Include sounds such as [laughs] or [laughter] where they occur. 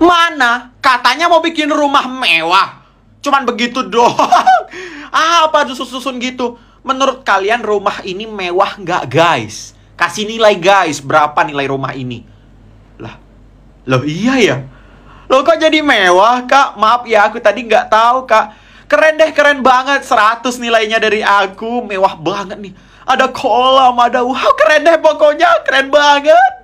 Mana? Katanya mau bikin rumah mewah. Cuman begitu doang. [laughs] Apa susun-susun gitu? Menurut kalian rumah ini mewah nggak guys? Kasih nilai guys, berapa nilai rumah ini? Lah, loh iya ya? Loh kok jadi mewah kak? Maaf ya aku tadi nggak tahu kak. Keren deh, keren banget. 100 nilainya dari aku, mewah banget nih. Ada kolam, ada wow, keren deh pokoknya, keren banget.